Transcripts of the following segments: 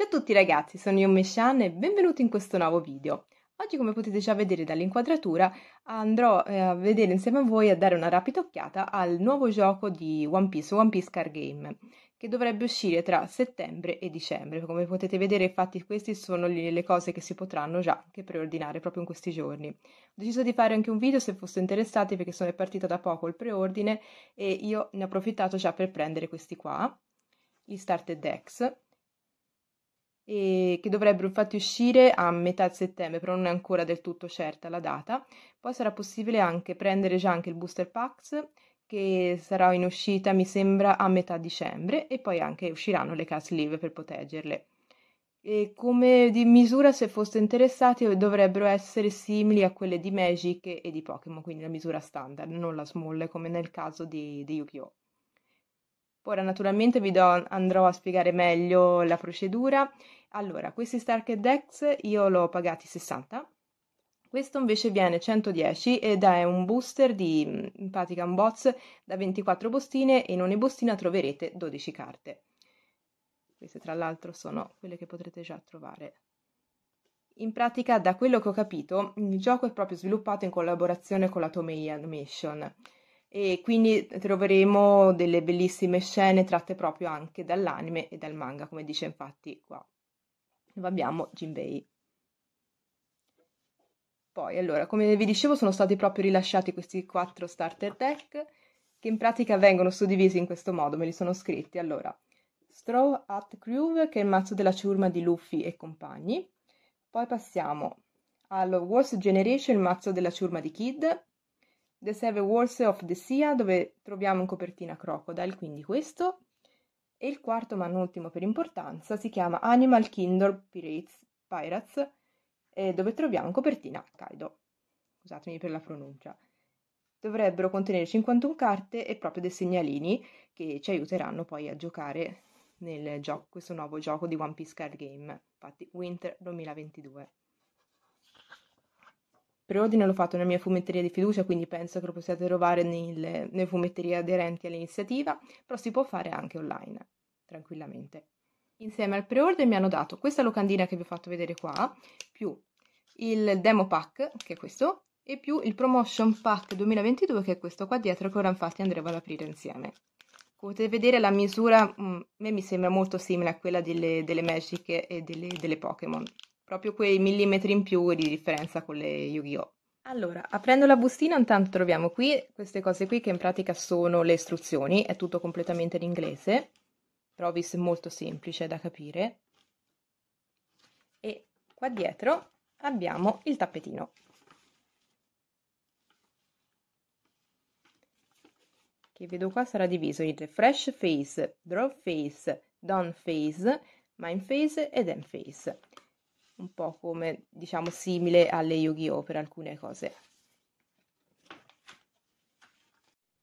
Ciao a tutti ragazzi, sono io Shan e benvenuti in questo nuovo video. Oggi come potete già vedere dall'inquadratura andrò eh, a vedere insieme a voi a dare una rapida occhiata al nuovo gioco di One Piece, One Piece Car Game, che dovrebbe uscire tra settembre e dicembre. Come potete vedere infatti queste sono le cose che si potranno già anche preordinare proprio in questi giorni. Ho deciso di fare anche un video se foste interessati perché sono partita da poco il preordine e io ne ho approfittato già per prendere questi qua, gli Starter Decks e che dovrebbero infatti uscire a metà settembre, però non è ancora del tutto certa la data. Poi sarà possibile anche prendere già anche il booster packs che sarà in uscita mi sembra a metà dicembre e poi anche usciranno le cast live per proteggerle. E come di misura, se foste interessati, dovrebbero essere simili a quelle di Magic e di Pokémon, quindi la misura standard, non la small come nel caso di, di Yu-Gi-Oh! Ora naturalmente vi do, andrò a spiegare meglio la procedura allora, questi Starket Dex io l'ho pagati 60, questo invece viene 110 ed è un booster di, in pratica un box da 24 bustine e in ogni bustina troverete 12 carte. Queste tra l'altro sono quelle che potrete già trovare. In pratica, da quello che ho capito, il gioco è proprio sviluppato in collaborazione con la Tomei Animation e quindi troveremo delle bellissime scene tratte proprio anche dall'anime e dal manga, come dice infatti qua abbiamo Jinbei. Poi, allora, come vi dicevo, sono stati proprio rilasciati questi quattro starter deck che in pratica vengono suddivisi in questo modo, me li sono scritti. Allora, Straw Hat Groove, che è il mazzo della ciurma di Luffy e compagni. Poi passiamo allo Worst Generation, il mazzo della ciurma di Kid. The Seven Wars of the Sea, dove troviamo in copertina Crocodile, quindi questo. E il quarto, ma non ultimo per importanza, si chiama Animal Kingdom Pirates, Pirates eh, dove troviamo copertina Kaido. Scusatemi per la pronuncia. Dovrebbero contenere 51 carte e proprio dei segnalini che ci aiuteranno poi a giocare nel gioco, questo nuovo gioco di One Piece Card Game, infatti Winter 2022. Preordine l'ho fatto nella mia fumetteria di fiducia, quindi penso che lo possiate trovare nel, nelle fumetterie aderenti all'iniziativa, però si può fare anche online, tranquillamente. Insieme al preordine mi hanno dato questa locandina che vi ho fatto vedere qua, più il demo pack, che è questo, e più il promotion pack 2022, che è questo qua dietro, che ora infatti andremo ad aprire insieme. Come potete vedere la misura mh, mm, a me mi sembra molto simile a quella delle, delle Magic e delle, delle Pokémon, proprio quei millimetri in più di differenza con le Yu-Gi-Oh! Allora, aprendo la bustina intanto troviamo qui queste cose qui che in pratica sono le istruzioni, è tutto completamente in inglese, Provis molto semplice da capire. E qua dietro abbiamo il tappetino. Che vedo qua sarà diviso in fresh face, draw face, done face, mind face ed end face un po' come diciamo simile alle Yu-Gi-Oh per alcune cose.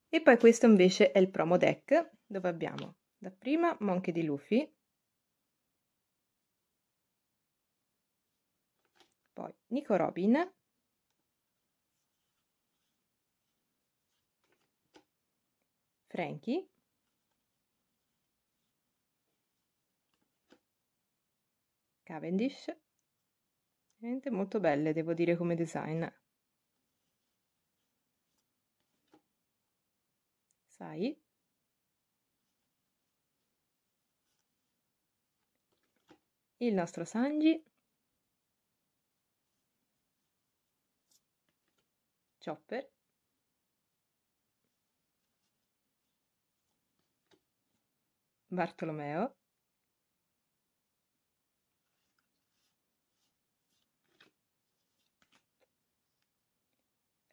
E poi questo invece è il promo deck dove abbiamo dapprima Monkey di Luffy, poi Nico Robin, Frankie, Cavendish Veramente molto belle, devo dire, come design. Sai? Il nostro Sanji. Chopper. Bartolomeo.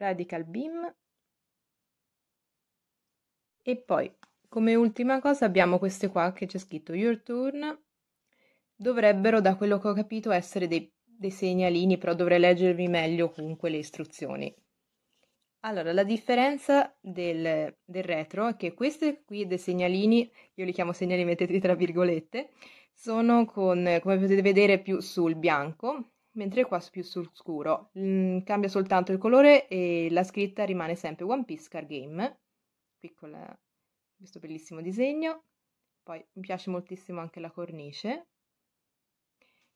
radical beam e poi come ultima cosa abbiamo queste qua che c'è scritto your turn dovrebbero da quello che ho capito essere dei, dei segnalini però dovrei leggervi meglio comunque le istruzioni allora, la differenza del, del, retro è che queste qui dei segnalini, io li chiamo segnali, mettete tra virgolette, sono con, come potete vedere, più sul bianco mentre qua è più sul scuro. Mm, cambia soltanto il colore e la scritta rimane sempre One Piece Card Game. Piccola, questo bellissimo disegno. Poi mi piace moltissimo anche la cornice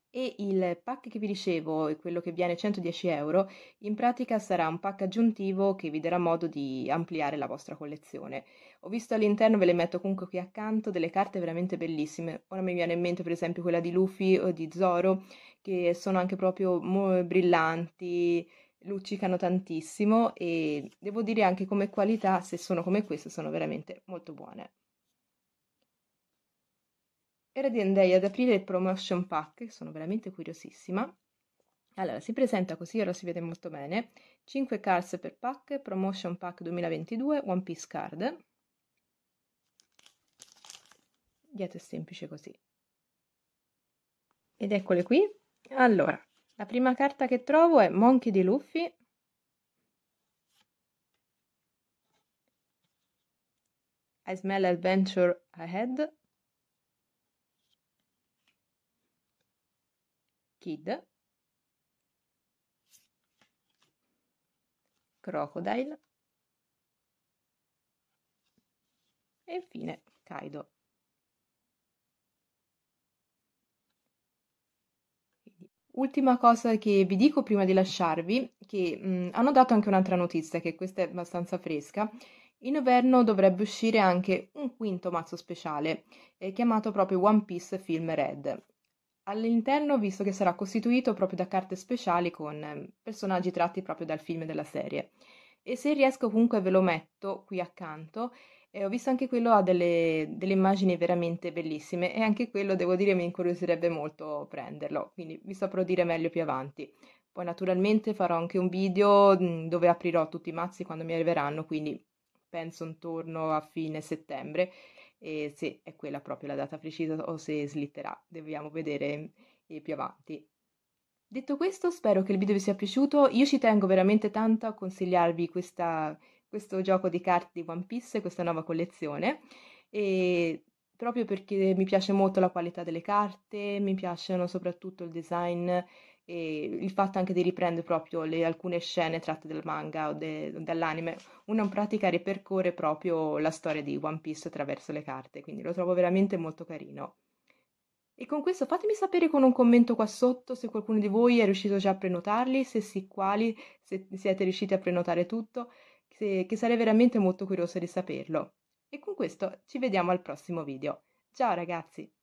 e il pack che vi dicevo e quello che viene 110 euro in pratica sarà un pack aggiuntivo che vi darà modo di ampliare la vostra collezione. Ho visto all'interno, ve le metto comunque qui accanto, delle carte veramente bellissime. Ora mi viene in mente per esempio quella di Luffy o di Zoro che sono anche proprio brillanti, luccicano tantissimo e devo dire anche come qualità, se sono come queste, sono veramente molto buone di andai ad aprire il promotion pack, sono veramente curiosissima. Allora, si presenta così, ora si vede molto bene. 5 cards per pack, promotion pack 2022, One Piece card. Dietro è semplice così. Ed eccole qui. Allora, la prima carta che trovo è Monkey di Luffy. I smell adventure ahead. Kid, Crocodile e infine Kaido. Ultima cosa che vi dico prima di lasciarvi, che mh, hanno dato anche un'altra notizia, che questa è abbastanza fresca. In inverno dovrebbe uscire anche un quinto mazzo speciale, eh, chiamato proprio One Piece Film Red. All'interno visto che sarà costituito proprio da carte speciali con ehm, personaggi tratti proprio dal film e della serie. E se riesco comunque ve lo metto qui accanto. Eh, ho visto anche quello ha delle, delle, immagini veramente bellissime e anche quello, devo dire, mi incuriosirebbe molto prenderlo, quindi vi saprò dire meglio più avanti. Poi naturalmente farò anche un video dove aprirò tutti i mazzi quando mi arriveranno, quindi penso intorno a fine settembre e se è quella proprio la data precisa o se slitterà, dobbiamo vedere mm, più avanti. Detto questo, spero che il video vi sia piaciuto, io ci tengo veramente tanto a consigliarvi questa, questo gioco di carte di One Piece, questa nuova collezione, e proprio perché mi piace molto la qualità delle carte, mi piacciono soprattutto il design e il fatto anche di riprendere proprio le, alcune scene tratte dal manga o de, dall'anime, una pratica ripercorre proprio la storia di One Piece attraverso le carte, quindi lo trovo veramente molto carino. E con questo fatemi sapere con un commento qua sotto se qualcuno di voi è riuscito già a prenotarli, se sì quali, se siete riusciti a prenotare tutto, se, che sarei veramente molto curiosa di saperlo. E con questo ci vediamo al prossimo video. Ciao ragazzi!